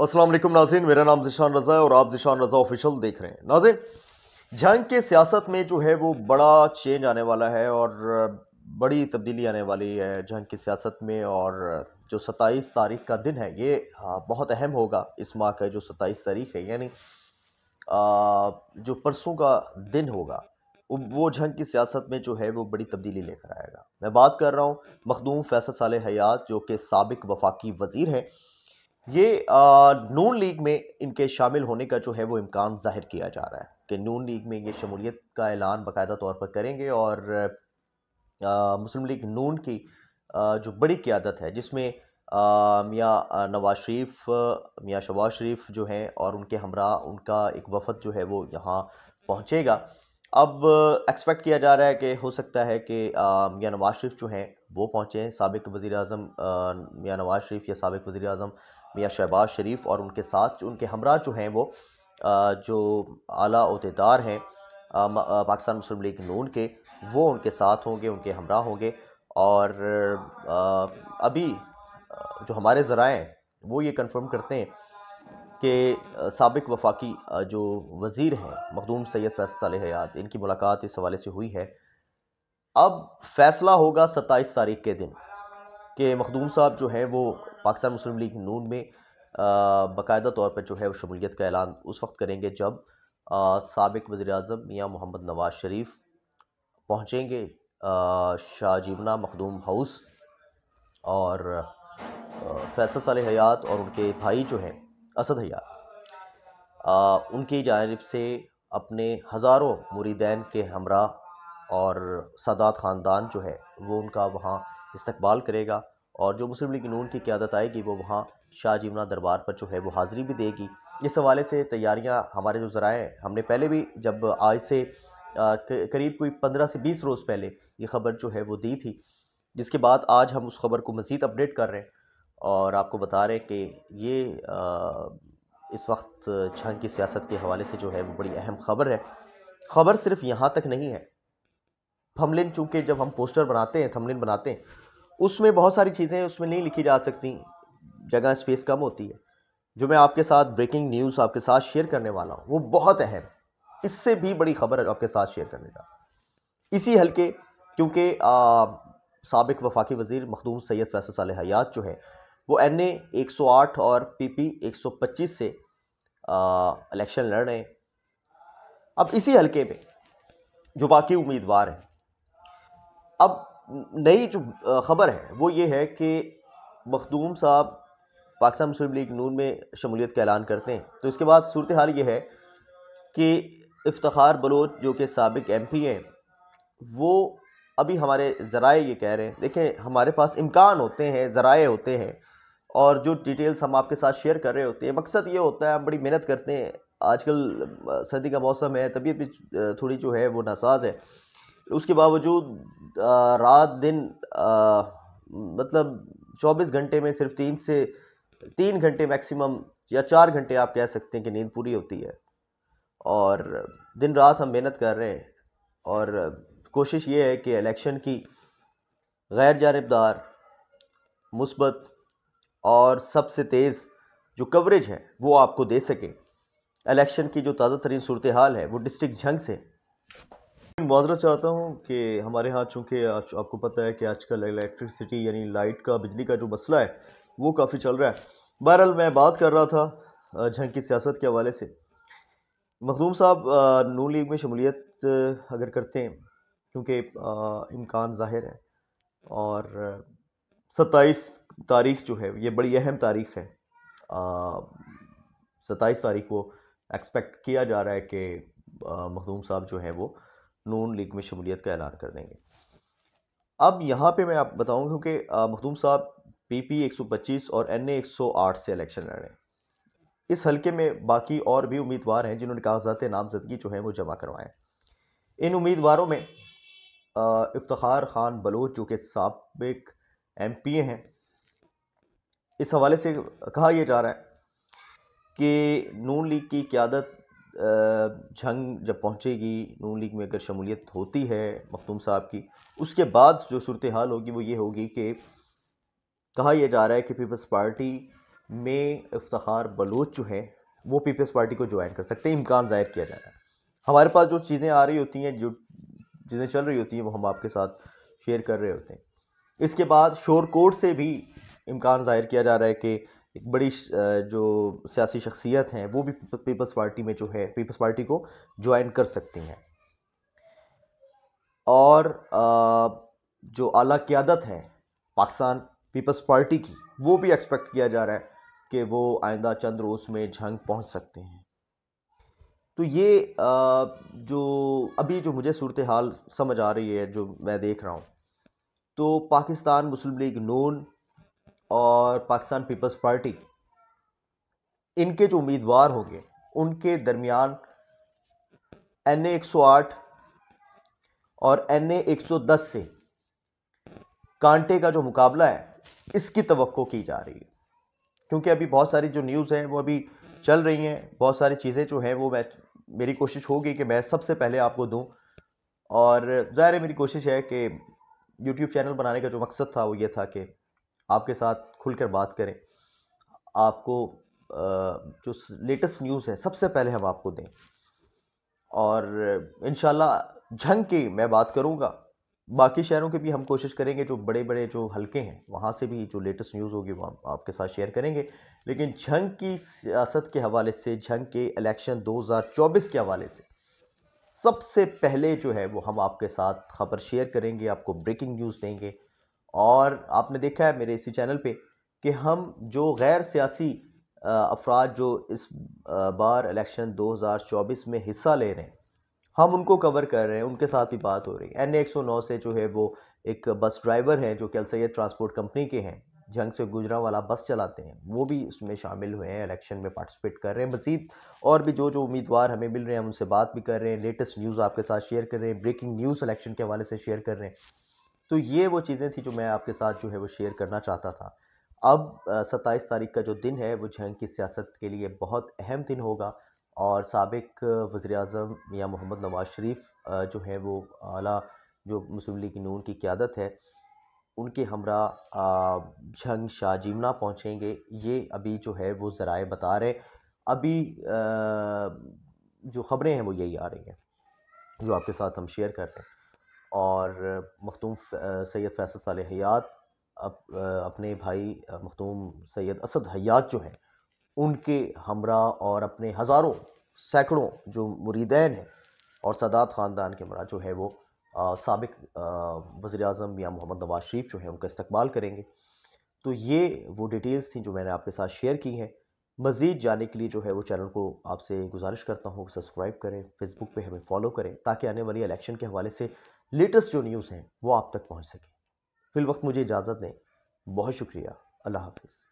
असलम नाजीन मेरा नाम जिशान रज़ा है और आप जिशान रज़ा ऑफिशियल देख रहे हैं नाजिन जंग के सियासत में जो है वो बड़ा चेंज आने वाला है और बड़ी तब्दीली आने वाली है जंग की सियासत में और जो सत्ताईस तारीख का दिन है ये बहुत अहम होगा इस माह का जो सत्ताईस तारीख है यानी जो परसों का दिन होगा वो जंग की सियासत में जो है वो बड़ी तब्दीली लेकर आएगा मैं बात कर रहा हूँ मखदूम फैसल साल हयात जो कि सबक वफाकी वज़ी हैं ये नून लीग में इनके शामिल होने का जो है वो इम्कान जाहिर किया जा रहा है कि नून लीग में ये शमूलियत का ऐलान बाकायदा तौर पर करेंगे और आ, मुस्लिम लीग नून की आ, जो बड़ी क्यादत है जिसमें मियाँ नवाज शरीफ मियाँ शबाज शरीफ जो हैं और उनके हमरा उनका एक वफद जो है वो यहाँ पहुँचेगा अब एक्सपेक्ट किया जा रहा है कि हो सकता है कि मियाँ नवाज शरीफ जो हैं वो पहुँचें सबक वज़ी अजम मियाँ नवाज शरीफ या सबक वज़ी अजम मियाँ शहबाज शरीफ और उनके साथ उनके हमरा जो हैं वो जो आला अहदेदार हैं पाकिस्तान मुस्लिम लीग नून के वो उनके साथ होंगे उनके हमरा होंगे और अभी जो हमारे ज़रा हैं वो ये कन्फर्म करते हैं कि सबक वफाकी जो वज़ीर हैं मखदूम सैद फैसल हयात इनकी मुलाकात इस हवाले से हुई है अब फैसला होगा सत्ताईस तारीख के दिन कि मखदूम साहब जो हैं वो पाकिस्तान मुस्लिम लीग नून में बाकायदा तौर पर जो है वो शमूलियत का ऐलान उस वक्त करेंगे जब सबक वज़ी अजम मियाँ मोहम्मद नवाज शरीफ पहुँचेंगे शाहजीबना मखदूम हाउस और फैसल साल हयात और उनके भाई जो हैं असद हयात उनकी जानब से अपने हज़ारों मुरीदैन के हमरा और सादात ख़ानदान जो है वो उनका वहाँ इस्तबाल करेगा और जो मुस्लिम लीग नून की क्यादत आएगी वो वहाँ शाह जीवना दरबार पर जो है वो हाज़िरी भी देगी इस हवाले से तैयारियाँ हमारे जो ज़रा हैं हमने पहले भी जब आज से करीब कोई पंद्रह से बीस रोज़ पहले ये ख़बर जो है वो दी थी जिसके बाद आज हम उस ख़बर को मज़ीद अपडेट कर रहे हैं और आपको बता रहे हैं कि ये आ, इस वक्त छंग की सियासत के हवाले से जो है वो बड़ी अहम खबर है ख़बर सिर्फ यहाँ तक नहीं है थमलिन चूँकि जब हम पोस्टर बनाते हैं थमलिन बनाते हैं उसमें बहुत सारी चीज़ें उसमें नहीं लिखी जा सकती जगह स्पेस कम होती है जो मैं आपके साथ ब्रेकिंग न्यूज़ आपके साथ शेयर करने वाला हूँ वो बहुत अहम इससे भी बड़ी खबर आपके साथ शेयर करने का इसी हल्के क्योंकि सबक वफाकी वजीर मखदूम सैयद फैसल साल हयात जो है वो एन ए एक सौ आठ और पी पी एक सौ पच्चीस से इलेक्शन लड़ रहे हैं अब इसी हल्के में जो बाकी उम्मीदवार हैं अब नई जो ख़बर है वो ये है कि मखदूम साहब पाकिस्तान मुस्लिम लीग नून में शमूलियत का ऐलान करते हैं तो इसके बाद सूरत हाल ये है कि इफ्तार बलोच जो कि सबक एम पी हैं वो अभी हमारे ज़राए ये कह रहे हैं देखें हमारे पास इम्कान होते हैं ज़राए होते हैं और जो डिटेल्स हम आपके साथ शेयर कर रहे होते हैं मकसद ये होता है हम बड़ी मेहनत करते हैं आजकल सर्दी का मौसम है तबीयत भी थोड़ी जो है वो नासाज है उसके बावजूद रात दिन आ, मतलब 24 घंटे में सिर्फ तीन से तीन घंटे मैक्सिमम या चार घंटे आप कह सकते हैं कि नींद पूरी होती है और दिन रात हम मेहनत कर रहे हैं और कोशिश ये है कि इलेक्शन की गैर जानबदार मुस्बत और सबसे तेज़ जो कवरेज है वो आपको दे सके इलेक्शन की जो ताज़ा तरीन सूरत हाल है वो डिस्ट्रिक्ट झंग से मुबादरा चाहता हूँ कि हमारे यहाँ चूँकि आपको पता है कि आजकल इलेक्ट्रिसिटी यानी लाइट का बिजली का जो मसला है वो काफ़ी चल रहा है बहरहाल मैं बात कर रहा था जंग की सियासत के हवाले से मखदूम साहब नू लीग में शमूलियत अगर करते हैं क्योंकि इम्कान ज़ाहिर है और सत्ताईस तारीख जो है ये बड़ी अहम तारीख है सत्ताईस तारीख को एक्सपेक्ट किया जा रहा है कि मखदूम साहब जो है वो नून लीग में शमूलियत का ऐलान कर देंगे अब यहाँ पे मैं आप बताऊँगा कि मखदूम साहब पीपी 125 और एनए 108 से इलेक्शन लड़ रहे हैं इस हलके में बाकी और भी उम्मीदवार हैं जिन्होंने कागजात नामजदगी जो है वो जमा करवाएं इन उम्मीदवारों में इफ्तार खान बलोच जो कि सबक एम पी हैं इस हवाले से कहा यह जा रहा है कि नून लीग की क्यादत जंग जब पहुंचेगी नून लीग में अगर शमूलियत होती है मखदूम साहब की उसके बाद जो सूरत हाल होगी वो ये होगी कि कहा यह जा रहा है कि पीपल्स पार्टी में इफ्तार बलोच जो है वो पीपल्स पार्टी को ज्वाइन कर सकते हैं इम्कान ज़ाहिर किया जा रहा है हमारे पास जो चीज़ें आ रही होती हैं जो चीज़ें चल रही होती हैं वो हम आपके साथ शेयर कर रहे होते हैं इसके बाद शोरकोट से भी इम्कान ज़ाहिर किया जा रहा है कि एक बड़ी जो सियासी शख्सियत हैं वो भी पीपल्स पार्टी में जो है पीपल्स पार्टी को ज्वाइन कर सकती हैं और जो आला क़्यादत है पाकिस्तान पीपल्स पार्टी की वो भी एक्सपेक्ट किया जा रहा है कि वो आइंदा चंद रोज़ में झंग पहुंच सकते हैं तो ये जो अभी जो मुझे सूरत हाल समझ आ रही है जो मैं देख रहा हूँ तो पाकिस्तान मुस्लिम लीग नून और पाकिस्तान पीपल्स पार्टी इनके जो उम्मीदवार होंगे उनके दरमियान एन ए एक और एन ए एक से कांटे का जो मुकाबला है इसकी तो की जा रही है क्योंकि अभी बहुत सारी जो न्यूज़ हैं वो अभी चल रही हैं बहुत सारी चीज़ें जो हैं वो मैं मेरी कोशिश होगी कि मैं सबसे पहले आपको दूं और ज़ाहिर मेरी कोशिश है कि यूट्यूब चैनल बनाने का जो मकसद था वो ये था कि आपके साथ खुलकर बात करें आपको जो लेटेस्ट न्यूज़ है सबसे पहले हम आपको दें और इन जंग की मैं बात करूँगा बाकी शहरों की भी हम कोशिश करेंगे जो बड़े बड़े जो हलके हैं वहाँ से भी जो लेटेस्ट न्यूज़ होगी वो आपके साथ शेयर करेंगे लेकिन झंग की सियासत के हवाले से झंग के इलेक्शन 2024 के हवाले से सबसे पहले जो है वो हम आपके साथ खबर शेयर करेंगे आपको ब्रेकिंग न्यूज़ देंगे और आपने देखा है मेरे इसी चैनल पे कि हम जो गैर सियासी अफराद जो इस बार इलेक्शन 2024 में हिस्सा ले रहे हैं हम उनको कवर कर रहे हैं उनके साथ भी बात हो रही है एन ए से जो है वो एक बस ड्राइवर हैं जो कल सैद ट्रांसपोर्ट कंपनी के हैं जंग से गुजरा वाला बस चलाते हैं वो भी उसमें शामिल हुए हैं इलेक्शन में पार्टिसिपेट कर रहे हैं मज़ीद और भी जो जो उम्मीदवार हमें मिल रहे हैं उनसे बात भी कर रहे हैं लेटेस्ट न्यूज़ आपके साथ शेयर कर रहे हैं ब्रेकिंग न्यूज़ इलेक्शन के हवाले से शेयर कर रहे हैं तो ये वो चीज़ें थी जो मैं आपके साथ जो है वो शेयर करना चाहता था अब सत्ताईस तारीख का जो दिन है वो जंग की सियासत के लिए बहुत अहम दिन होगा और सबक वज़ी अजम या मोहम्मद नवाज शरीफ जो है वो अला जो मुस्लिम लीग नून की क्यादत है उनके हमरा जंग शाह जीमना पहुँचेंगे ये अभी जो है वो ज़राए बता रहे अभी जो ख़बरें हैं वो यही आ रही हैं जो आपके साथ हम शेयर कर रहे हैं और मखदूम सैयद फैसल साल हयात अप, अपने भाई मखदूम सैयद असद हयात जो हैं उनके हमरा और अपने हज़ारों सैकड़ों जो मुरीदैन हैं और सादात ख़ानदान के मरा जो है वो सबक वज़ी अजम या मोहम्मद नवाज शरीफ जो हैं उनका इस्तबाल करेंगे तो ये वो डिटेल्स थी जो मैंने आपके साथ शेयर की हैं मज़ीद जाने के लिए जो है वो चैनल को आपसे गुजारिश करता हूँ सब्सक्राइब करें फेसबुक पे हमें फॉलो करें ताकि आने वाली इलेक्शन के हवाले से लेटेस्ट जो न्यूज़ हैं वो आप तक पहुँच सके फिल वक्त मुझे इजाज़त दें बहुत शुक्रिया अल्लाह हाफिज़